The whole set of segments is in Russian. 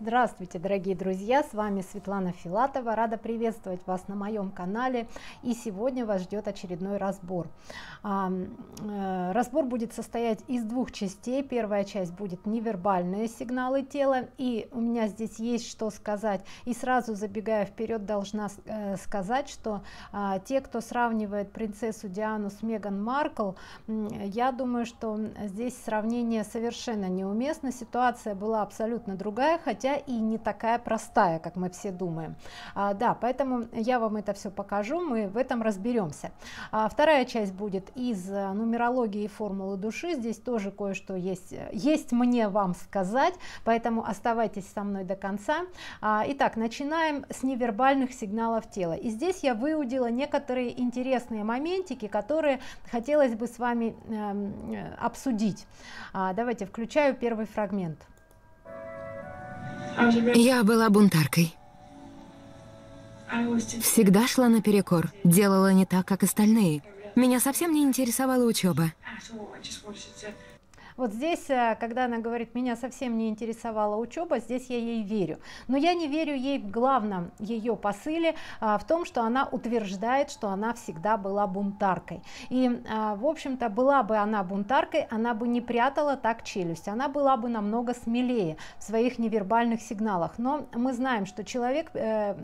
Здравствуйте, дорогие друзья! С вами Светлана Филатова. Рада приветствовать вас на моем канале. И сегодня вас ждет очередной разбор. Э, разбор будет состоять из двух частей. Первая часть будет невербальные сигналы тела. И у меня здесь есть что сказать. И сразу забегая вперед, должна э, сказать, что а, те, кто сравнивает принцессу Диану с Меган Маркл, я думаю, что здесь сравнение совершенно неуместно. Ситуация была абсолютно другая, хотя и не такая простая, как мы все думаем. А, да, поэтому я вам это все покажу, мы в этом разберемся. А, вторая часть будет из э, нумерологии и формулы души, здесь тоже кое-что есть, есть мне вам сказать, поэтому оставайтесь со мной до конца. А, итак, начинаем с невербальных сигналов тела. И здесь я выудила некоторые интересные моментики, которые хотелось бы с вами эм, э, обсудить. А, давайте включаю первый фрагмент. Я была бунтаркой. Всегда шла наперекор, делала не так, как остальные. Меня совсем не интересовала учеба. Вот здесь, э, когда она говорит, меня совсем не интересовала учеба, здесь я ей верю. Но я не верю ей в главном ее посыле, а, в том, что она утверждает, что она всегда была бунтаркой. И, а, в общем-то, была бы она бунтаркой, она бы не прятала так челюсть, она была бы намного смелее в своих невербальных сигналах. Но мы знаем, что человек, э,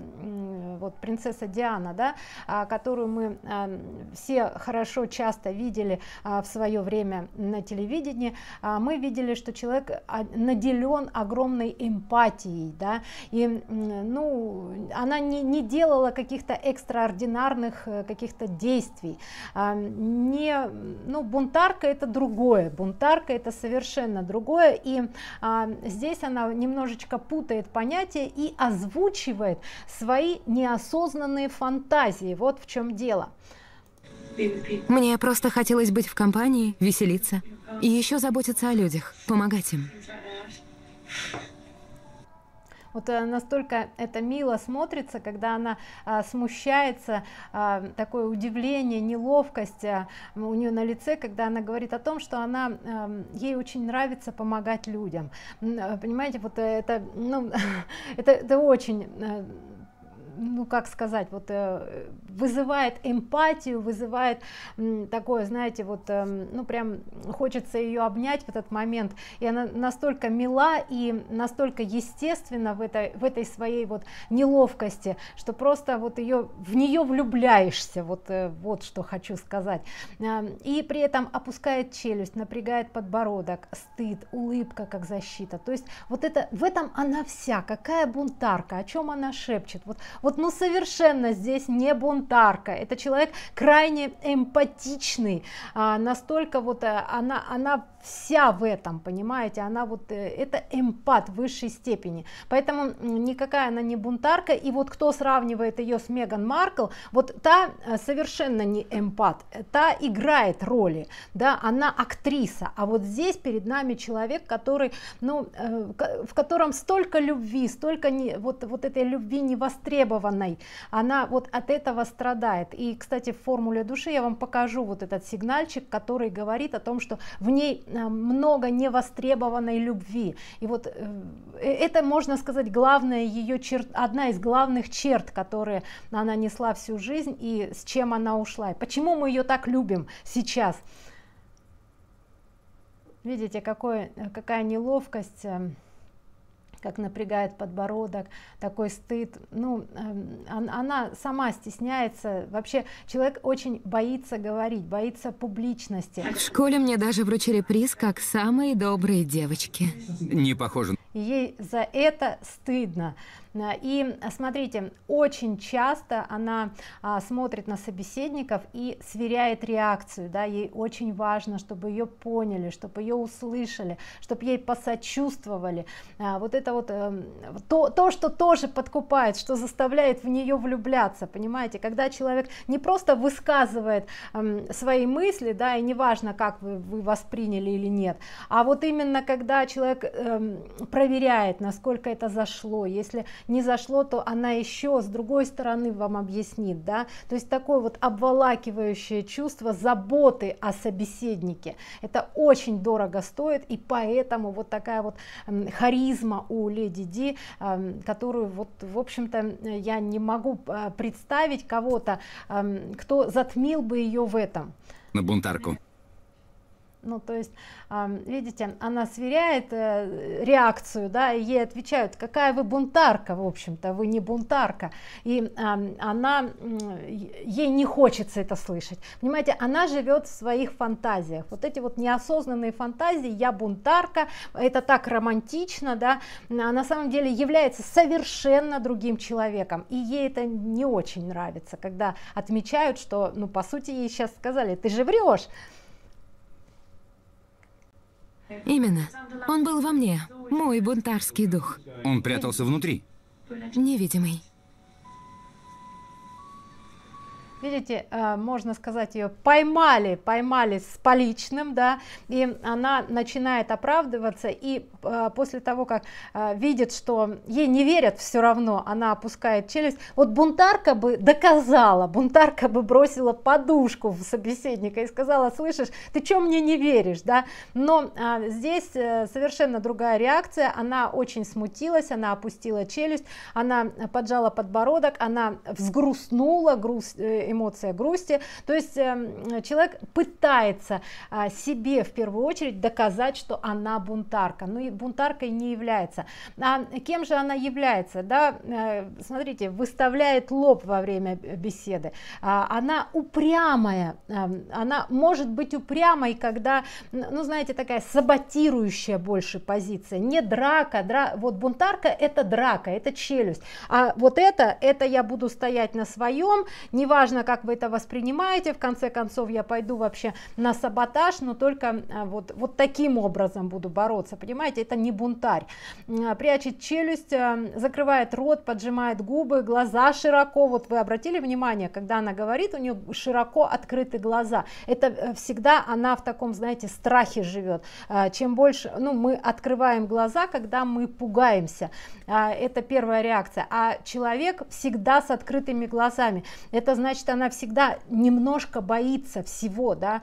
вот принцесса Диана, да, а, которую мы э, все хорошо часто видели в свое время на телевидении, а, мы видели, что человек а, наделен огромной эмпатией, да, и, ну, она не, не делала каких-то экстраординарных э, каких-то действий, а, не, ну, бунтарка это другое, бунтарка это совершенно другое, и здесь она немножечко путает понятия и озвучивает свои неосознанные фантазии, вот в чем дело. Мне просто хотелось быть в компании, веселиться. И еще заботиться о людях, помогать им. Вот э, настолько это мило смотрится, когда она а, смущается, а, такое удивление, неловкость а, у нее на лице, когда она говорит о том, что она а, ей очень нравится помогать людям. Понимаете, вот это, ну, это, это очень ну как сказать, вот э, вызывает эмпатию, вызывает такое, знаете, вот, эм, ну прям хочется ее обнять в этот момент, и она настолько мила и настолько естественно в этой, в этой своей вот неловкости, что просто вот ее, в нее влюбляешься, вот, э, вот что хочу сказать, э, и при этом опускает челюсть, напрягает подбородок, стыд, улыбка как защита, то есть вот это, в этом она вся, какая бунтарка, о чем она шепчет, вот вот ну совершенно здесь не бунтарка, это человек крайне эмпатичный, а, настолько вот э, она, она вся в этом, понимаете, она вот, э, это эмпат высшей степени, поэтому никакая она не бунтарка, и вот кто сравнивает ее с Меган Маркл, вот та э, совершенно не эмпат, та играет роли, да, она актриса, а вот здесь перед нами человек, который, ну, в котором столько любви, столько не, вот, вот этой любви не востребован востребованной, она вот от этого страдает. И, кстати, в формуле души я вам покажу вот этот сигнальчик, который говорит о том, что в ней э, много невостребованной любви. И вот э, э, это, можно сказать, главная ее черт, одна из главных черт, которые она несла всю жизнь и с чем она ушла. И почему мы ее так любим сейчас? Видите, какой, какая неловкость как напрягает подбородок, такой стыд. Ну, эм, она сама стесняется. Вообще человек очень боится говорить, боится публичности. В школе мне даже вручили приз как самые добрые девочки. Не похоже. Ей за это стыдно. Э, и э, смотрите, очень часто она а, смотрит на собеседников и сверяет реакцию, да, ей очень важно, чтобы ее поняли, чтобы ее услышали, чтобы ей посочувствовали. Э, вот это вот эм, то, то, что тоже подкупает, что заставляет в нее влюбляться, понимаете, когда человек не просто высказывает эм, свои мысли, да, и неважно, как вы, вы восприняли или нет, а вот именно когда человек эм, проверяет, насколько это зашло, если не зашло, то она еще с другой стороны вам объяснит, да, то есть такое вот обволакивающее чувство заботы о собеседнике, это очень дорого стоит, и поэтому вот такая вот харизма у леди Ди, эм, которую вот, в общем-то, я не могу э, представить кого-то, эм, кто затмил бы ее в этом. На бунтарку ну то есть видите она сверяет э, реакцию да ей отвечают какая вы бунтарка в общем-то вы не бунтарка и она ей не хочется это слышать понимаете она живет в своих фантазиях вот эти вот неосознанные фантазии я бунтарка это так романтично да на самом деле является совершенно другим человеком и ей это не очень нравится когда отмечают что ну по сути ей сейчас сказали ты же врешь Именно. Он был во мне, мой бунтарский дух. Он прятался внутри? Невидимый. видите, э, можно сказать, ее поймали, поймали с поличным, да, и она начинает оправдываться, и э, после того, как э, видит, что ей не верят все равно, она опускает челюсть. Вот бунтарка бы доказала, бунтарка бы бросила подушку в собеседника и сказала, слышишь, ты что мне не веришь, да, но а, здесь совершенно другая реакция, она очень смутилась, она опустила челюсть, она поджала подбородок, она взгрустнула, грусть, эмоция грусти то есть эм, человек пытается а, себе в первую очередь доказать что она бунтарка но ну и бунтаркой не является а кем же она является да э, смотрите выставляет лоб во время беседы а, она упрямая эм, она может быть упрямой когда ну знаете такая саботирующая больше позиция не драка дра... вот бунтарка это драка это челюсть а вот это это я буду стоять на своем неважно неважно, как вы это воспринимаете, в конце концов я пойду вообще на саботаж, но только а, вот, вот таким образом буду бороться, понимаете, это не бунтарь. А, прячет челюсть, а, закрывает рот, поджимает губы, глаза широко, вот вы обратили внимание, когда она говорит, у нее широко открыты глаза, это э, всегда она в таком, знаете, страхе живет, чем больше, ну, мы открываем глаза, когда мы пугаемся, это первая реакция, а человек всегда с открытыми глазами, это значит она всегда немножко боится всего, да,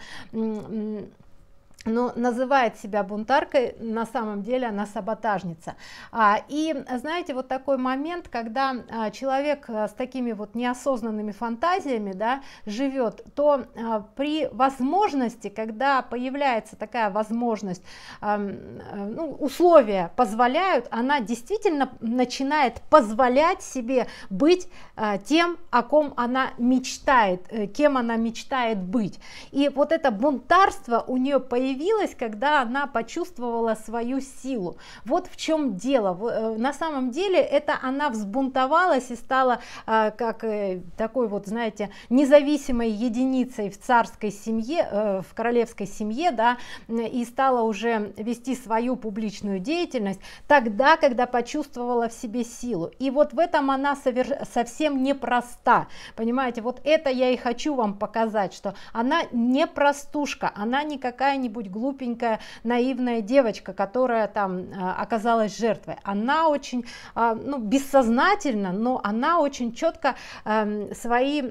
но ну, называет себя бунтаркой на самом деле она саботажница а, и знаете вот такой момент когда а, человек э, с такими вот неосознанными фантазиями да, живет то а, при возможности когда появляется такая возможность а, ну, условия позволяют она действительно начинает позволять себе быть а, тем о ком она мечтает э, кем она мечтает быть и вот это бунтарство у нее появилось появилась, когда она почувствовала свою силу. Вот в чем дело. Э, на самом деле это она взбунтовалась и стала а, как э, такой вот, знаете, независимой единицей в царской семье, э, в королевской семье, да, и стала уже вести свою публичную деятельность тогда, когда почувствовала в себе силу. И вот в этом она совер... совсем непроста. Понимаете, вот это я и хочу вам показать, что она не простушка, она не какая-нибудь какая-нибудь глупенькая, наивная девочка, которая там э, оказалась жертвой. Она очень, э, ну, бессознательно, но она очень четко эм, свои,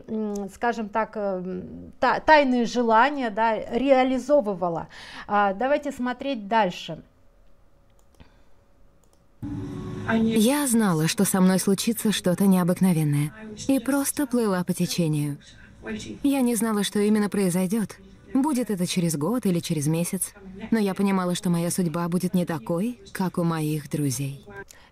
скажем так, э, тайные желания да, реализовывала. А, давайте смотреть дальше. Я знала, что со мной случится что-то необыкновенное, и просто плыла по течению. Я не знала, что именно произойдет, Будет это через год или через месяц, но я понимала, что моя судьба будет не такой, как у моих друзей.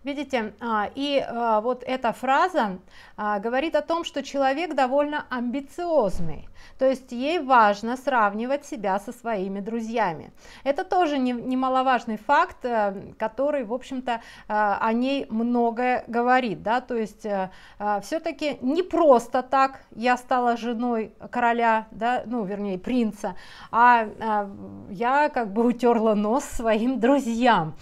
Видите, а, и а, вот эта фраза а, говорит о том, что человек довольно амбициозный, то есть ей важно сравнивать себя со своими друзьями. Это тоже немаловажный факт, э, который, в общем-то, э, о ней многое говорит, да, то есть э, все-таки не просто так я стала женой короля, да, ну, вернее, принца, а я как бы утерла нос своим друзьям,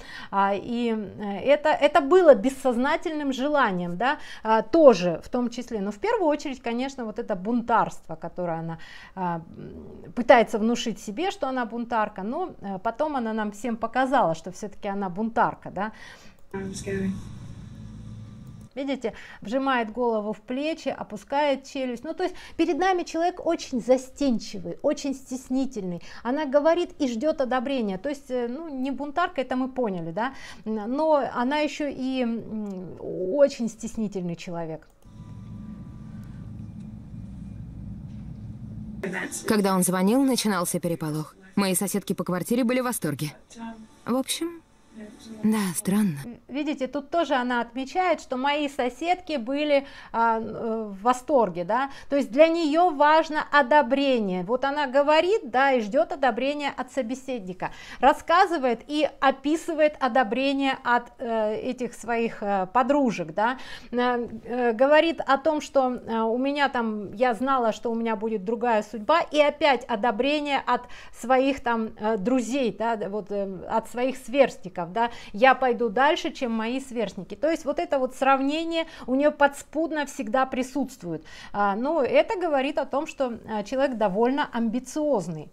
и это, это было было бессознательным желанием, да, а, тоже в том числе, но в первую очередь, конечно, вот это бунтарство, которое она а, пытается внушить себе, что она бунтарка, но а, потом она нам всем показала, что все-таки она бунтарка, да видите, вжимает голову в плечи, опускает челюсть, ну то есть перед нами человек очень застенчивый, очень стеснительный, она говорит и ждет одобрения, то есть э, ну, не бунтарка, это мы поняли, да, но она еще и очень стеснительный человек. Когда он звонил, начинался переполох. Мои соседки по квартире были в восторге. В общем, да, странно. Видите, тут тоже она отмечает, что мои соседки были а, э, в восторге, да, то есть для нее важно одобрение. Вот она говорит, да, и ждет одобрения от собеседника, рассказывает и описывает одобрение от э, этих своих э, подружек, да, э, э, говорит о том, что э, у меня там, я знала, что у меня будет другая судьба, и опять одобрение от своих там э, друзей, да, вот э, от своих сверстников, да, я пойду дальше, чем мои сверстники. То есть вот это вот сравнение у нее подспудно всегда присутствует. А, но это говорит о том, что а, человек довольно амбициозный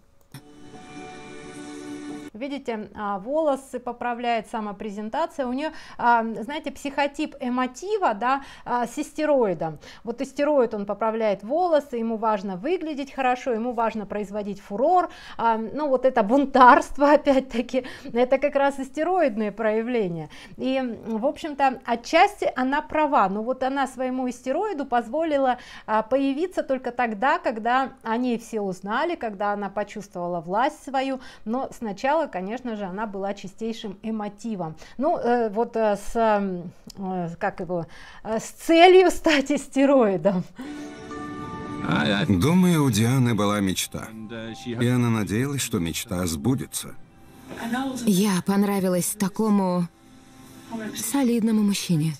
видите а, волосы поправляет самопрезентация у нее а, знаете психотип эмотива да а, с истероидом вот истероид он поправляет волосы ему важно выглядеть хорошо ему важно производить фурор ну вот это бунтарство опять-таки это как раз истероидные проявления и в общем-то отчасти она права но вот она своему истероиду позволила появиться только тогда когда они все узнали когда она почувствовала власть свою но сначала сначала, конечно же, она была чистейшим эмотивом. Ну, э, вот э, с, э, как его, э, с целью стать истероидом. Думаю, у Дианы была мечта. И она надеялась, что мечта сбудется. Я понравилась такому солидному мужчине.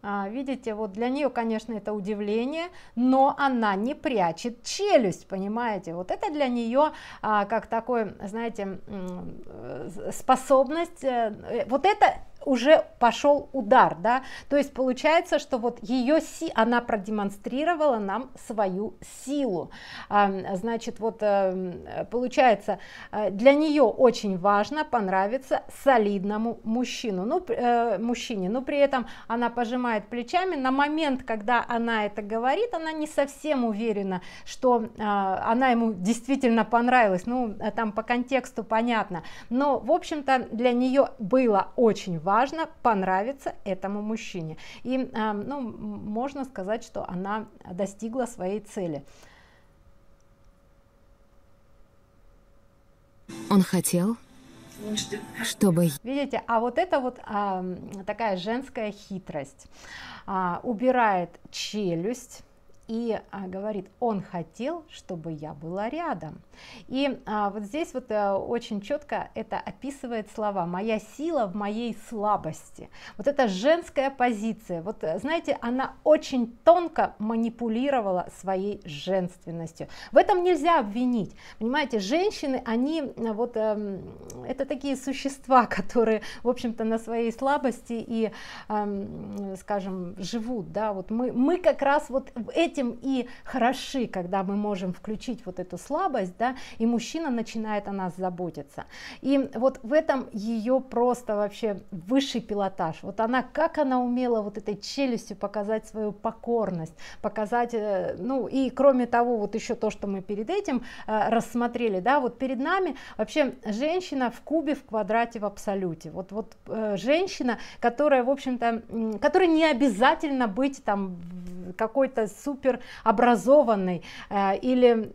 А, видите, вот для нее, конечно, это удивление, но она не прячет челюсть, понимаете? Вот это для нее а, как такой, знаете, э, способность, э, э, вот это уже пошел удар, да, то есть получается, что вот ее си, она продемонстрировала нам свою силу, а, значит, вот эм, получается, э, для нее очень важно понравиться солидному мужчину, ну, э, мужчине, но при этом она пожимает плечами, на момент, когда она это говорит, она не совсем уверена, что э, она ему действительно понравилась, ну, там по контексту понятно, но, в общем-то, для нее было очень важно, важно понравиться этому мужчине. И эм, ну, можно сказать, что она достигла своей цели. Он хотел, чтобы... Видите, а вот это вот а, такая женская хитрость. А, убирает челюсть и а, говорит, он хотел, чтобы я была рядом. И а, вот здесь вот а, очень четко это описывает слова «моя сила в моей слабости». Вот эта женская позиция, вот э, знаете, она очень тонко манипулировала своей женственностью. В этом нельзя обвинить, понимаете, женщины, они э, вот, э, это такие существа, которые, в общем-то, на своей слабости и, э, скажем, живут, да, вот мы, мы как раз вот эти этим и хороши, когда мы можем включить вот эту слабость, да, и мужчина начинает о нас заботиться. И вот в этом ее просто вообще высший пилотаж. Вот она, как она умела вот этой челюстью показать свою покорность, показать, э, ну и кроме того, вот еще то, что мы перед этим э, рассмотрели, да, вот перед нами вообще женщина в кубе, в квадрате, в абсолюте. Вот, вот э, женщина, которая, в общем-то, которая не обязательно быть там какой-то супер образованный э, или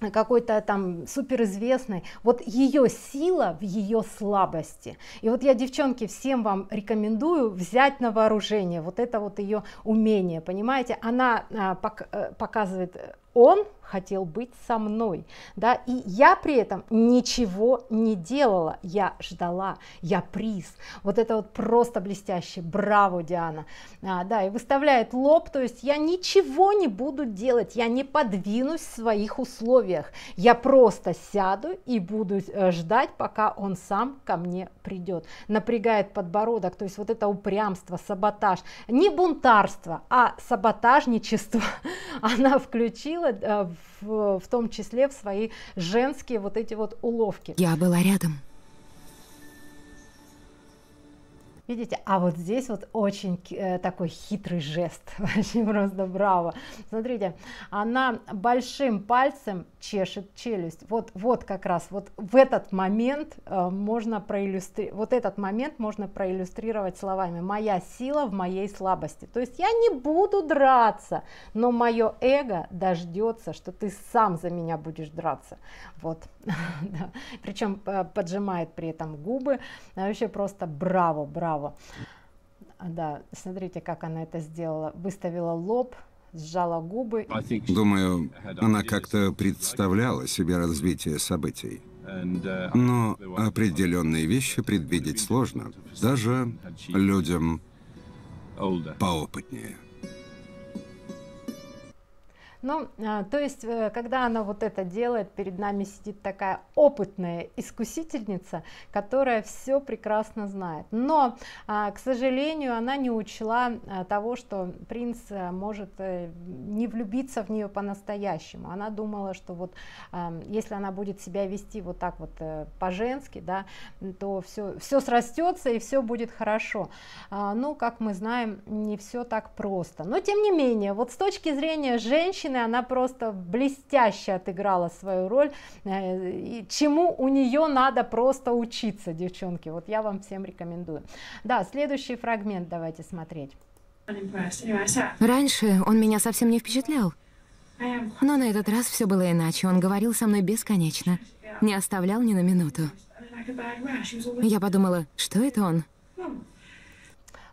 э, какой-то там суперизвестной. Вот ее сила в ее слабости. И вот я, девчонки, всем вам рекомендую взять на вооружение вот это вот ее умение, понимаете? Она а, э, показывает э, он хотел быть со мной, да, и я при этом ничего не делала, я ждала, я приз, вот это вот просто блестяще, браво, Диана, а, да, и выставляет лоб, то есть я ничего не буду делать, я не подвинусь в своих условиях, я просто сяду и буду э, ждать, пока он сам ко мне придет, напрягает подбородок, то есть вот это упрямство, саботаж, не бунтарство, а саботажничество она включила э, в в, в том числе в свои женские вот эти вот уловки. Я была рядом. Видите, а вот здесь вот очень э, такой хитрый жест, Очень просто браво. Смотрите, она большим пальцем чешет челюсть. Вот, вот как раз вот в этот момент э, можно проиллюстрировать, вот этот момент можно проиллюстрировать словами «моя сила в моей слабости». То есть я не буду драться, но мое эго дождется, что ты сам за меня будешь драться. Вот. Причем э, поджимает при этом губы. А вообще просто браво, браво. Да, смотрите, как она это сделала. Выставила лоб, сжала губы. Думаю, она как-то представляла себе развитие событий. Но определенные вещи предвидеть сложно, даже людям поопытнее. Ну, а, то есть, э, когда она вот это делает, перед нами сидит такая опытная искусительница, которая все прекрасно знает. Но, а, к сожалению, она не учла а, того, что принц э, может э, не влюбиться в нее по-настоящему. Она думала, что вот если она будет себя вести вот так вот по-женски, да, то все, все срастется и все будет хорошо. Но, ну, как мы знаем, не все так просто. Но, тем не менее, вот с точки зрения женщин, женщины, она просто блестяще отыграла свою роль, э, чему у нее надо просто учиться, девчонки, вот я вам всем рекомендую. Да, следующий фрагмент давайте смотреть. Раньше он меня совсем не впечатлял. Но на этот раз все было иначе. Он говорил со мной бесконечно. Не оставлял ни на минуту. Я подумала, что это он?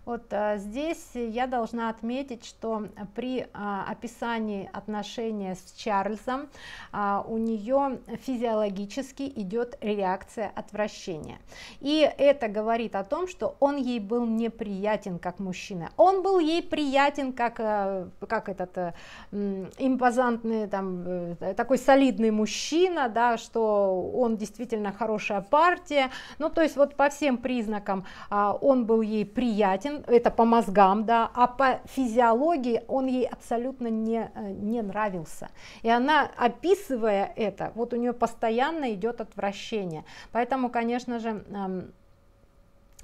Вот а, здесь я должна отметить, что при а, описании отношения с Чарльзом а, у нее физиологически идет реакция отвращения. И это говорит о том, что он ей был неприятен как мужчина. Он был ей приятен как, как этот импозантный, там, такой солидный мужчина, да, что он действительно хорошая партия. Ну, то есть вот по всем признакам он был ей приятен, это по мозгам, да, а по физиологии он ей абсолютно не, э, не нравился. И она, описывая это, вот у нее постоянно идет отвращение. Поэтому, конечно же,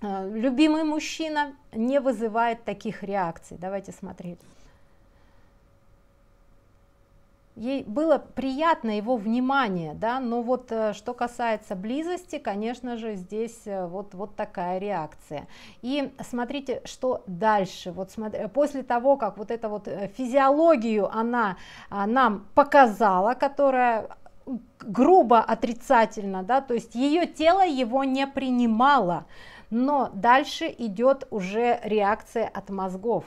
э, любимый мужчина не вызывает таких реакций. Давайте смотреть ей было приятно его внимание, да, но вот э, что касается близости, конечно же, здесь э, вот, вот такая реакция. И смотрите, что дальше, вот смотри, э, после того, как вот эту вот физиологию она а, нам показала, которая грубо отрицательно, да, то есть ее тело его не принимало, но дальше идет уже реакция от мозгов,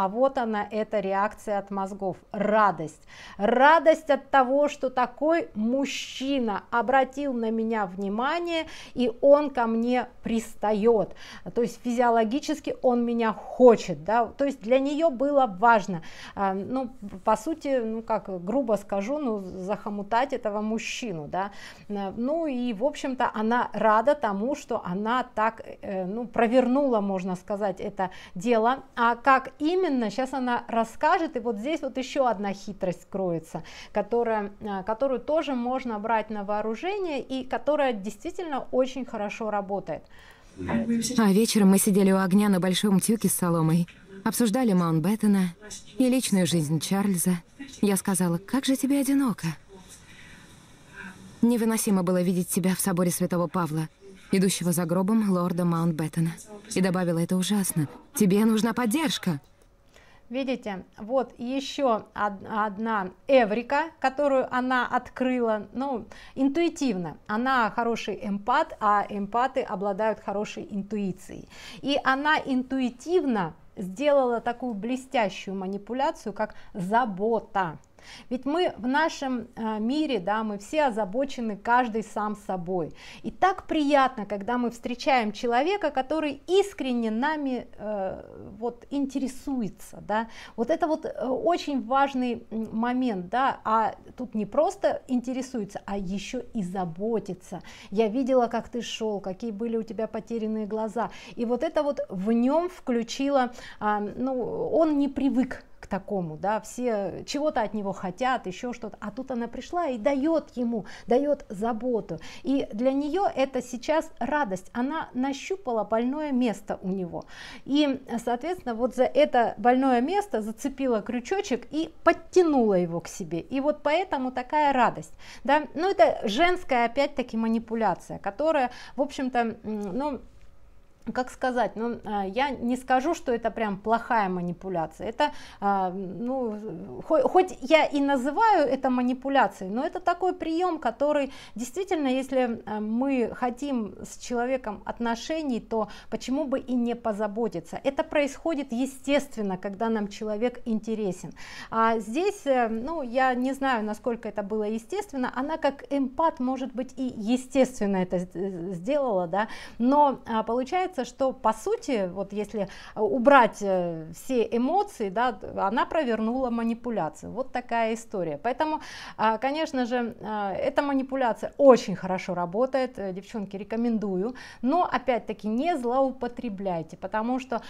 А вот она, эта реакция от мозгов. Радость. Радость от того, что такой мужчина обратил на меня внимание, и он ко мне пристает. То есть физиологически он меня хочет. Да? То есть для нее было важно, а, ну, по сути, ну, как грубо скажу, ну, захомутать этого мужчину. Да? Э, ну и, в общем-то, она рада тому, что она так, э, ну, провернула, можно сказать, это дело. А как именно именно, сейчас она расскажет, и вот здесь вот еще одна хитрость кроется, которая, а, которую тоже можно брать на вооружение и которая действительно очень хорошо работает. А вечером мы сидели у огня на большом тюке с соломой, обсуждали Маунтбеттена и личную жизнь Чарльза. Я сказала, как же тебе одиноко. Невыносимо было видеть себя в соборе Святого Павла, идущего за гробом лорда Маунтбеттена. И добавила, это ужасно. Тебе нужна поддержка. Видите, вот еще одна эврика, которую она открыла, ну, интуитивно. Она хороший эмпат, а эмпаты обладают хорошей интуицией. И она интуитивно сделала такую блестящую манипуляцию, как забота. Ведь мы в нашем э, мире, да, мы все озабочены каждый сам собой. И так приятно, когда мы встречаем человека, который искренне нами э, вот интересуется, да. Вот это вот э, очень важный момент, да. А тут не просто интересуется, а еще и заботится. Я видела, как ты шел, какие были у тебя потерянные глаза. И вот это вот в нем включило, э, ну, он не привык такому, да, все чего-то от него хотят, еще что-то, а тут она пришла и дает ему, дает заботу, и для нее это сейчас радость, она нащупала больное место у него, и, соответственно, вот за это больное место зацепила крючочек и подтянула его к себе, и вот поэтому такая радость, да, ну это женская опять-таки манипуляция, которая, в общем-то, ну, как сказать, ну, а, я не скажу, что это прям плохая манипуляция. Это, а, ну, хоть, хоть я и называю это манипуляцией, но это такой прием, который действительно, если а, мы хотим с человеком отношений, то почему бы и не позаботиться. Это происходит естественно, когда нам человек интересен. А здесь, э, ну, я не знаю, насколько это было естественно, она как эмпат, может быть, и естественно это сделала, да, но получается, кажется, что по сути, вот если э, убрать э, все эмоции, да, она провернула манипуляцию. Вот такая история. Поэтому, а, конечно же, а, эта манипуляция очень хорошо работает. Э, девчонки, рекомендую. Но опять-таки не злоупотребляйте, потому что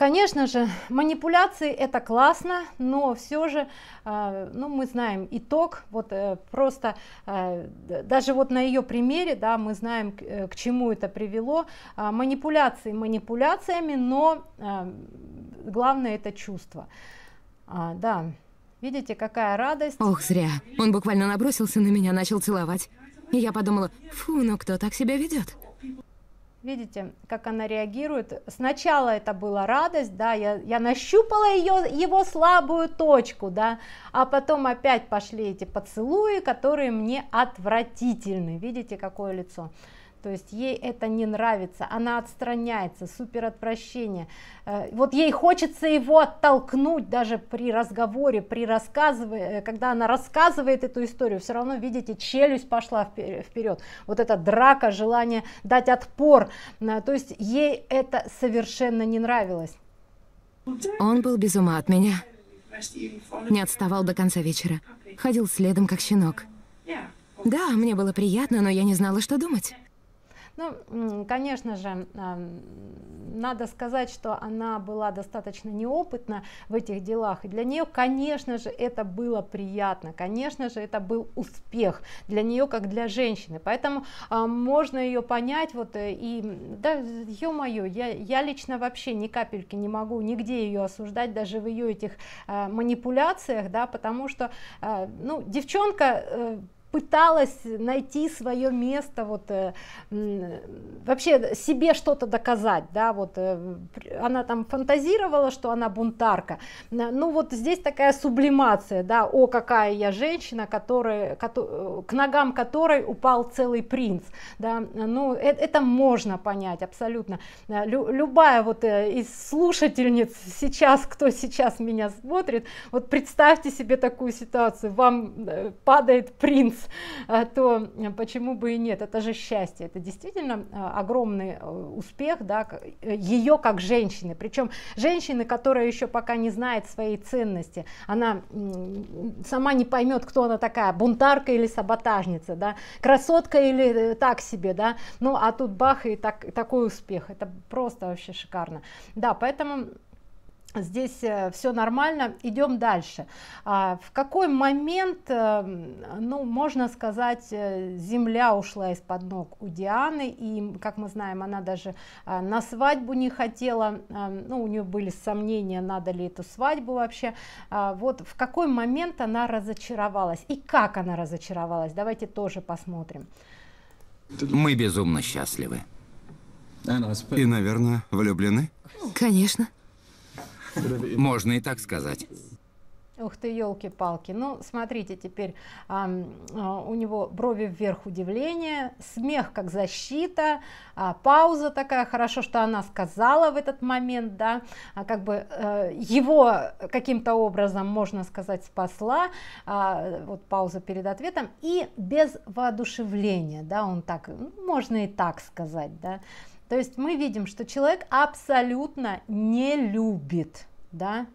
конечно же манипуляции это классно но все же а, ну мы знаем итог вот э, просто а, даже вот на ее примере да мы знаем к э, чему это привело а, манипуляции манипуляциями но главное это чувство да видите какая радость ох зря он буквально набросился на меня начал целовать и я подумала фу ну кто так себя ведет Видите, как она реагирует? Сначала это была радость, да, я, я нащупала ее, его слабую точку, да, а потом опять пошли эти поцелуи, которые мне отвратительны. Видите, какое лицо? То есть ей это не нравится, она отстраняется, супер отвращение. Э, вот ей хочется его оттолкнуть даже при разговоре, при рассказывая, э, когда она рассказывает эту историю, все равно, видите, челюсть пошла вперед. Вот эта драка, желание дать отпор, э, то есть ей это совершенно не нравилось. Он был без ума от меня. Не отставал до конца вечера. Ходил следом, как щенок. Да, мне было приятно, но я не знала, что думать. Ну, конечно же, надо сказать, что она была достаточно неопытна в этих делах, и для нее, конечно же, это было приятно, конечно же, это был успех для нее, как для женщины, поэтому а, можно ее понять, вот, э, и, да, ё-моё, я, я лично вообще ни капельки не могу нигде ее осуждать, даже в ее этих а, манипуляциях, да, потому что, а, ну, девчонка э, пыталась найти свое место, вот э, вообще себе что-то доказать, да, вот э, она там фантазировала, что она бунтарка, ну вот здесь такая сублимация, да, о, какая я женщина, которая, э, к ногам которой упал целый принц, да, ну это, это можно понять абсолютно, Лю, любая вот из слушательниц сейчас, кто сейчас меня смотрит, вот представьте себе такую ситуацию, вам падает принц, бизнес, а, то почему бы и нет? Это же счастье, это действительно а, огромный э, успех да, э, ее как женщины. Причем женщины, которая еще пока не знает своей ценности, она сама не поймет, кто она такая, бунтарка или саботажница, да, красотка или э, так себе, да, ну а тут бах и так, такой успех, это просто вообще шикарно. Да, поэтому Здесь э, все нормально, идем дальше. А, в какой момент, э, ну, можно сказать, э, земля ушла из-под ног у Дианы, и, как мы знаем, она даже а, на свадьбу не хотела, а, ну, у нее были сомнения, надо ли эту свадьбу вообще. Вот в какой момент она разочаровалась, и как она разочаровалась, давайте тоже посмотрим. Мы безумно счастливы. И, наверное, влюблены? Конечно. Можно и так сказать. Ух ты, елки-палки. Ну, смотрите теперь, а, а, у него брови вверх удивление, смех как защита, а, пауза такая, хорошо, что она сказала в этот момент, да, а как бы а, его каким-то образом, можно сказать, спасла, а, вот пауза перед ответом, и без воодушевления, да, он так, ну, можно и так сказать, да, то есть мы видим что человек абсолютно не любит да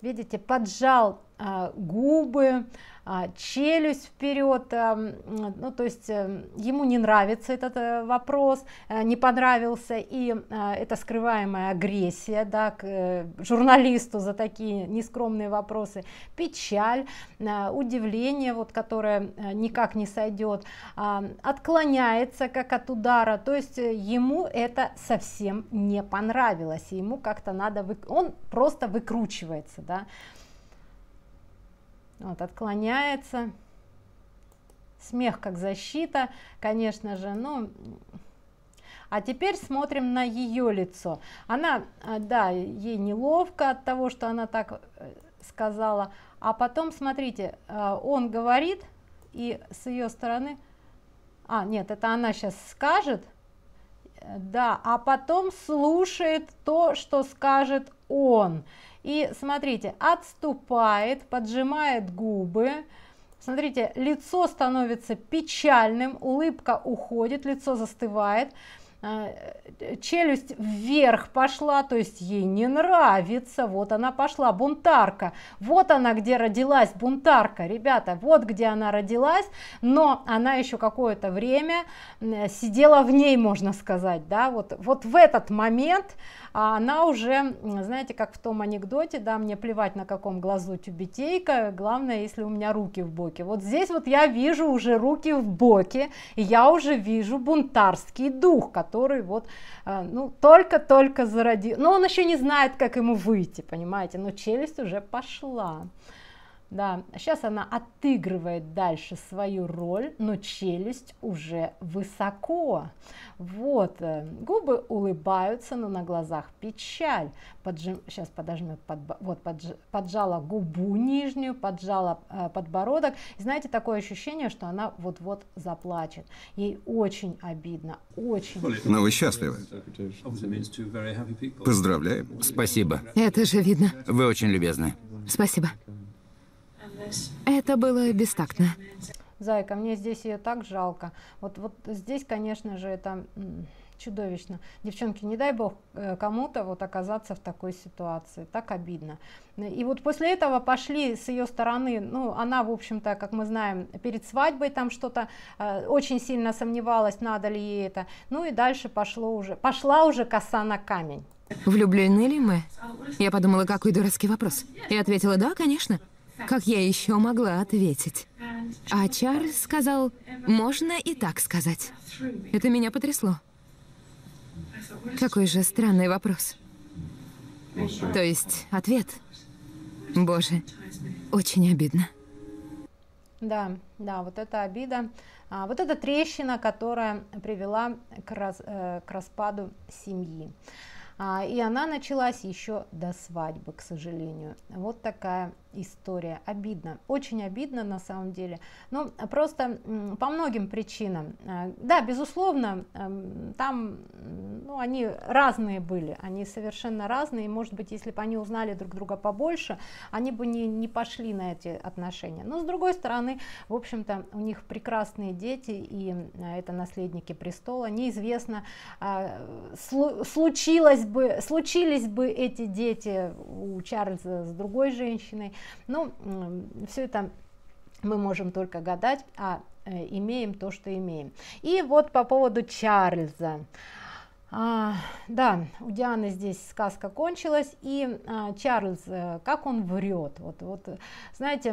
видите поджал э, губы а, челюсть вперед, эм, ну то есть эм, ему не нравится этот э, вопрос, э, не понравился и э, это скрываемая агрессия да, к журналисту за такие нескромные вопросы, печаль, удивление, вот, которое никак не сойдет, а, отклоняется как от удара, то есть ему это совсем не понравилось, ему как-то надо, он просто выкручивается. Да? Вот, отклоняется. Смех как защита, конечно же, но... Ну, а теперь смотрим на ее лицо. Она, а, да, ей неловко от того, что она так э, сказала. А потом, смотрите, э, он говорит, и с ее стороны... А, нет, это она сейчас скажет, э, да, а потом слушает то, что скажет он. И смотрите, отступает, поджимает губы. Смотрите, лицо становится печальным, улыбка уходит, лицо застывает а, э, челюсть вверх пошла, то есть ей не нравится, вот она пошла, бунтарка, вот она где родилась, бунтарка, ребята, вот где она родилась, но она еще какое-то время сидела в ней, можно сказать, да, вот, вот в этот момент а она уже, знаете, как в том анекдоте, да, мне плевать на каком глазу тюбетейка, главное, если у меня руки в боке. Вот здесь вот я вижу уже руки в боке, и я уже вижу бунтарский дух, который вот, э, ну, только-только зародил, но ну, он еще не знает, как ему выйти, понимаете, но челюсть уже пошла. Да, сейчас она отыгрывает дальше свою роль, но челюсть уже высоко. Вот, э, губы улыбаются, но на глазах печаль. Поджим, сейчас подожмет, под, вот, подж, поджала губу нижнюю, поджала э, подбородок. И знаете, такое ощущение, что она вот-вот заплачет. Ей очень обидно, очень. Но ну, вы счастливы. Поздравляю. Спасибо. Это же видно. Вы очень любезны. Спасибо. Это было бестактно. Зайка, мне здесь ее так жалко. Вот, вот здесь, конечно же, это чудовищно. Девчонки, не дай бог э, кому-то вот оказаться в такой ситуации, так обидно. И вот после этого пошли с ее стороны, ну, она, в общем-то, как мы знаем, перед свадьбой там что-то э, очень сильно сомневалась, надо ли ей это. Ну и дальше пошло уже, пошла уже коса на камень. Влюблены ли мы? Я подумала, какой дурацкий вопрос. И ответила, да, конечно. Как я еще могла ответить? А Чарльз сказал, можно и так сказать. Это меня потрясло. Какой же странный вопрос. То есть ответ. Боже, очень обидно. Да, да, вот эта обида, а, вот эта трещина, которая привела к, раз, э, к распаду семьи. А, и она началась еще до свадьбы, к сожалению. Вот такая история. Обидно, очень обидно на самом деле. Ну, просто по многим причинам. А, да, безусловно, эм, там ну, они разные были, они совершенно разные. Может быть, если бы они узнали друг друга побольше, они бы не, не пошли на эти отношения. Но с другой стороны, в общем-то, у них прекрасные дети, и э, это наследники престола. Неизвестно, а, случилось бы, случились бы эти дети у Чарльза с другой женщиной, ну, все это мы можем только гадать, а э, имеем то, что имеем. И вот по поводу Чарльза. А, да, у Дианы здесь сказка кончилась, и а, Чарльз, э, как он врет, вот, вот, знаете,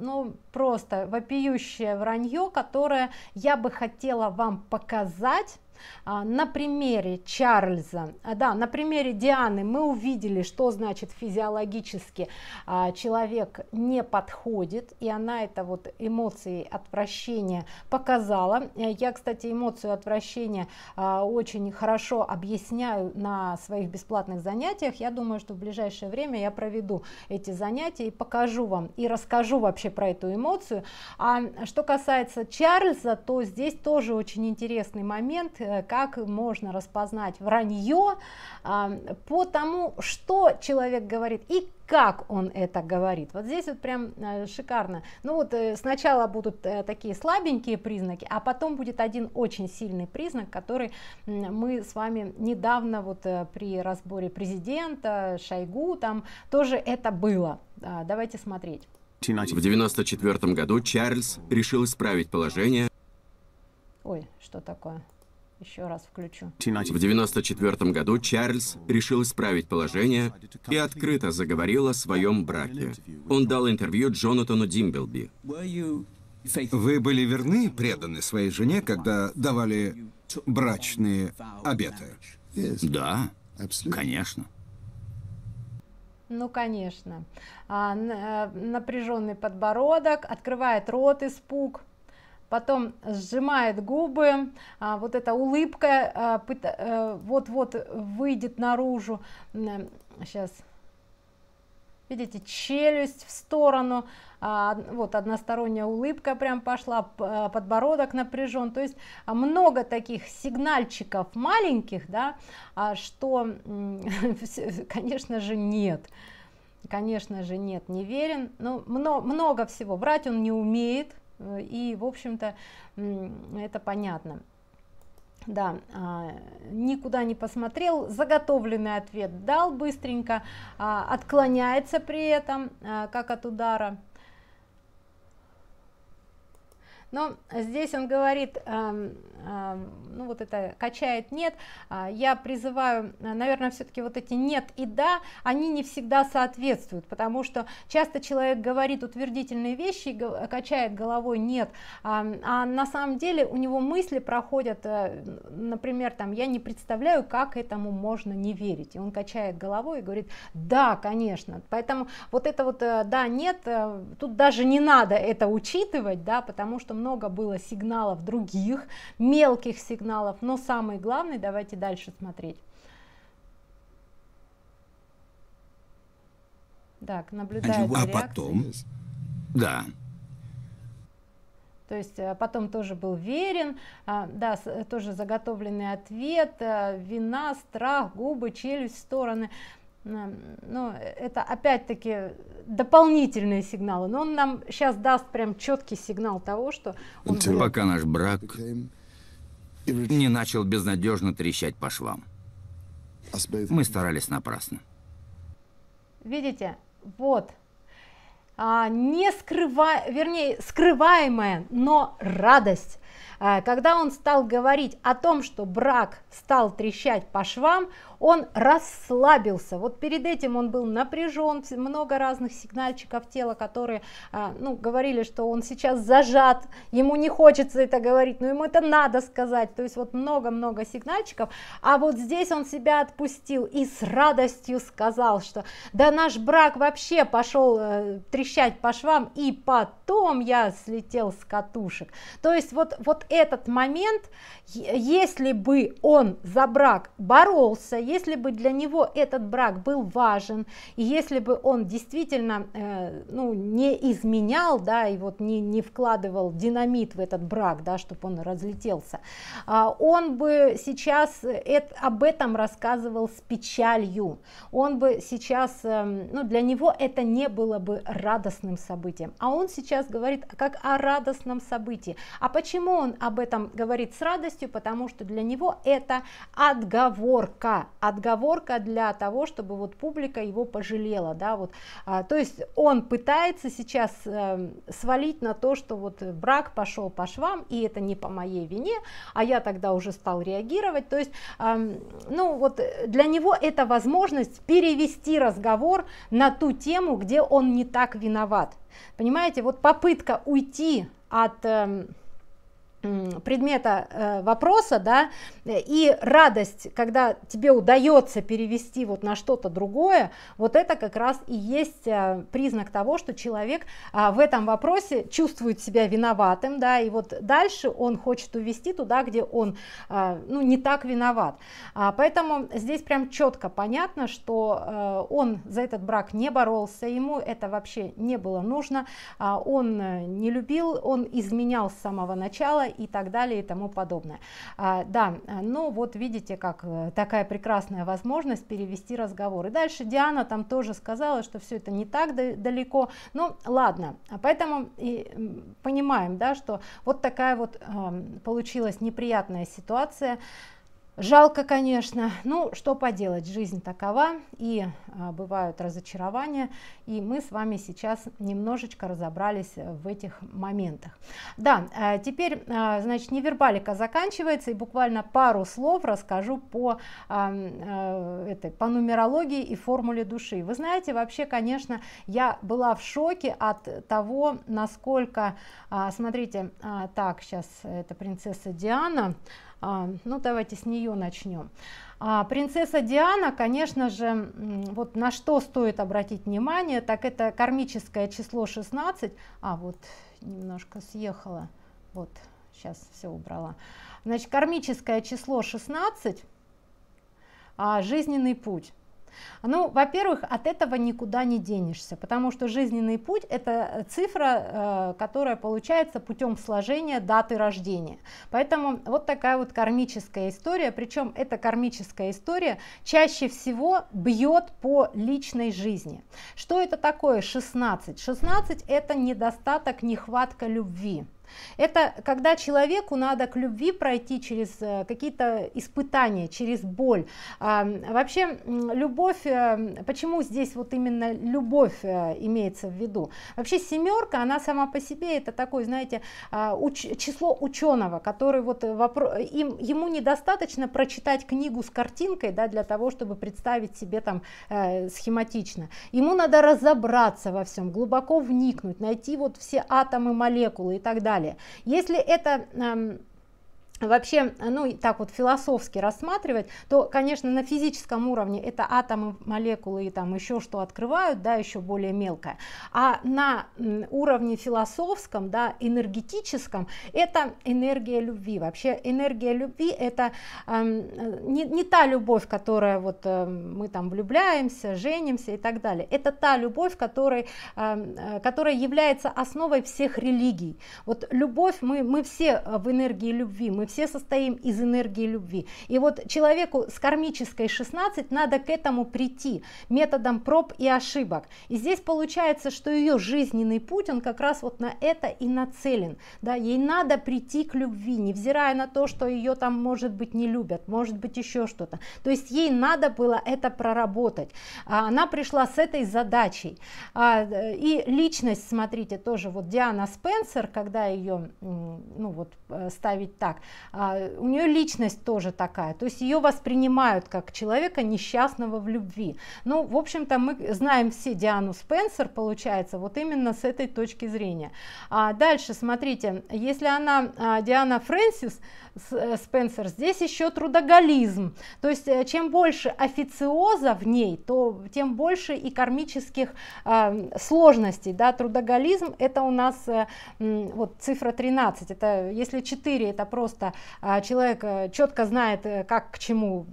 ну просто вопиющее вранье, которое я бы хотела вам показать, а, на примере Чарльза, а, да, на примере Дианы мы увидели, что значит физиологически а, человек не подходит, и она это вот эмоции отвращения показала. Я, кстати, эмоцию отвращения очень хорошо объясняю на своих бесплатных занятиях. Я думаю, что в ближайшее время я проведу эти занятия и покажу вам и расскажу вообще про эту эмоцию. А что касается Чарльза, то здесь тоже очень интересный момент Э, как можно распознать вранье а, по тому, что человек говорит и как он это говорит. Вот здесь вот прям э, шикарно. Ну вот э, сначала будут такие слабенькие признаки, а потом будет один очень сильный признак, который мы с вами недавно вот при разборе президента, Шойгу, там тоже это было. А, давайте смотреть. В 1994 году Чарльз решил исправить положение. Ой, что такое? Еще раз включу. В 1994 году Чарльз решил исправить положение и открыто заговорил о своем браке. Он дал интервью Джонатану Димблби. Вы были верны преданы своей жене, когда давали брачные обеты? Да, конечно. Ну, конечно. А, э, напряженный подбородок, открывает рот испуг потом сжимает губы а, вот эта улыбка а, э, вот-вот выйдет наружу сейчас видите челюсть в сторону а, вот односторонняя улыбка прям пошла подбородок напряжен то есть много таких сигнальчиков маленьких да что конечно же нет конечно же нет не верен но ну, много, много всего врать он не умеет Э, и, в общем-то, это понятно. Да, а, никуда не посмотрел, заготовленный ответ дал быстренько, а, отклоняется при этом, а, как от удара. Но здесь он говорит, а, ну вот это качает нет, а, я призываю, а, наверное, все-таки вот эти нет и да, они не всегда соответствуют, потому что часто человек говорит утвердительные вещи, качает головой нет, а на самом деле у него мысли проходят, э, например, там, я не представляю, как этому можно не верить, и он качает головой и говорит, да, конечно, поэтому вот это вот э, да, нет, э, тут даже не надо это учитывать, да, потому что много было сигналов других, мелких сигналов, но самый главный, давайте дальше смотреть. Так, наблюдается А реакция. потом? Да. То есть э, потом тоже был верен, а, да, э, тоже заготовленный ответ, э, вина, страх, губы, челюсть, стороны. Но ну, это опять-таки дополнительные сигналы, но он нам сейчас даст прям четкий сигнал того, что... Он Пока наш брак не начал безнадежно трещать по швам. Мы старались напрасно. Видите, вот а, не скрыва, вернее, скрываемая, но радость. А, когда он стал говорить о том, что брак стал трещать по швам, он расслабился. Вот перед этим он был напряжен, много разных сигнальчиков тела, которые а, ну, говорили, что он сейчас зажат, ему не хочется это говорить, но ему это надо сказать. То есть вот много-много сигнальчиков. А вот здесь он себя отпустил и с радостью сказал, что да наш брак вообще пошел э, трещать по швам, и потом я слетел с катушек. То есть вот, вот этот момент, если бы он за брак боролся, если бы для него этот брак был важен, и если бы он действительно э, ну, не изменял, да, и вот не, не вкладывал динамит в этот брак, да, чтобы он разлетелся, э, он бы сейчас э, это, об этом рассказывал с печалью, он бы сейчас, э, ну, для него это не было бы радостным событием, а он сейчас говорит как о радостном событии. А почему он об этом говорит с радостью? Потому что для него это отговорка отговорка для того, чтобы вот публика его пожалела, да, вот, а, то есть он пытается сейчас э, свалить на то, что вот брак пошел по швам, и это не по моей вине, а я тогда уже стал реагировать, то есть, э, ну, вот для него это возможность перевести разговор на ту тему, где он не так виноват, понимаете, вот попытка уйти от... Э, предмета э, вопроса, да, и радость, когда тебе удается перевести вот на что-то другое, вот это как раз и есть э, признак того, что человек э, в этом вопросе чувствует себя виноватым, да, и вот дальше он хочет увести туда, где он, э, ну, не так виноват. А, поэтому здесь прям четко понятно, что э, он за этот брак не боролся, ему это вообще не было нужно, а он э, не любил, он изменял с самого начала, и так далее и тому подобное. А, да, а, ну вот видите, как э, такая прекрасная возможность перевести разговор. И дальше Диана там тоже сказала, что все это не так далеко. но ну, ладно, а поэтому и понимаем, да, что вот такая вот э, получилась неприятная ситуация. Жалко, конечно, ну что поделать, жизнь такова, и а, бывают разочарования, и мы с вами сейчас немножечко разобрались в этих моментах. Да, а, теперь, а, значит, невербалика заканчивается, и буквально пару слов расскажу по, а, а, этой, по нумерологии и формуле души. Вы знаете, вообще, конечно, я была в шоке от того, насколько, а, смотрите, а, так, сейчас это принцесса Диана, а, ну давайте с нее начнем а принцесса Диана, конечно же, вот на что стоит обратить внимание, так это кармическое число 16. А, вот немножко съехала. Вот, сейчас все убрала. Значит, кармическое число 16, а жизненный путь. Ну, во-первых, от этого никуда не денешься, потому что жизненный путь – это э, цифра, э, которая получается путем сложения даты рождения. Поэтому вот такая вот кармическая история, причем эта кармическая история чаще всего бьет по личной жизни. Что это такое 16? 16 – это недостаток, нехватка любви. Это когда человеку надо к любви пройти через э, какие-то испытания, через боль. Вообще любовь, э, почему здесь вот именно любовь э, имеется в виду? Вообще семерка, она сама по себе это такое, знаете, а, уч- число ученого, который вот им, ему недостаточно прочитать книгу с картинкой, да, для того, чтобы представить себе там э, схематично. Ему надо разобраться во всем, глубоко вникнуть, найти вот все атомы, молекулы и так далее далее. Если это эм, вообще, ну и так вот философски рассматривать, то, конечно, на физическом уровне это атомы, молекулы и там еще что открывают, да, еще более мелкое. А на уровне философском, да, энергетическом, это энергия любви. Вообще энергия любви это э, не, не та любовь, которая вот э, мы там влюбляемся, женимся и так далее. Это та любовь, которой, эм, э, которая является основой всех религий. Вот любовь, мы, мы все в энергии любви, мы все состоим из энергии любви. И вот человеку с кармической 16 надо к этому прийти методом проб и ошибок. И здесь получается, что ее жизненный путь, он как раз вот на это и нацелен. Да? Ей надо прийти к любви, невзирая на то, что ее там, может быть, не любят, может быть, еще что-то. То есть ей надо было это проработать. А она пришла с этой задачей. А, э, и личность, смотрите, тоже вот Диана Спенсер, когда ее, ну вот э, ставить так, а, у нее личность тоже такая, то есть ее воспринимают как человека несчастного в любви. Ну, в общем-то, мы знаем все Диану Спенсер, получается, вот именно с этой точки зрения. А дальше, смотрите, если она, а, Диана Фрэнсис э, Спенсер, здесь еще трудоголизм, то есть э, чем больше официоза в ней, то тем больше и кармических э, сложностей, да, трудоголизм, это у нас э, вот цифра 13, это если 4 это просто Э, человек э, четко знает, э, как к чему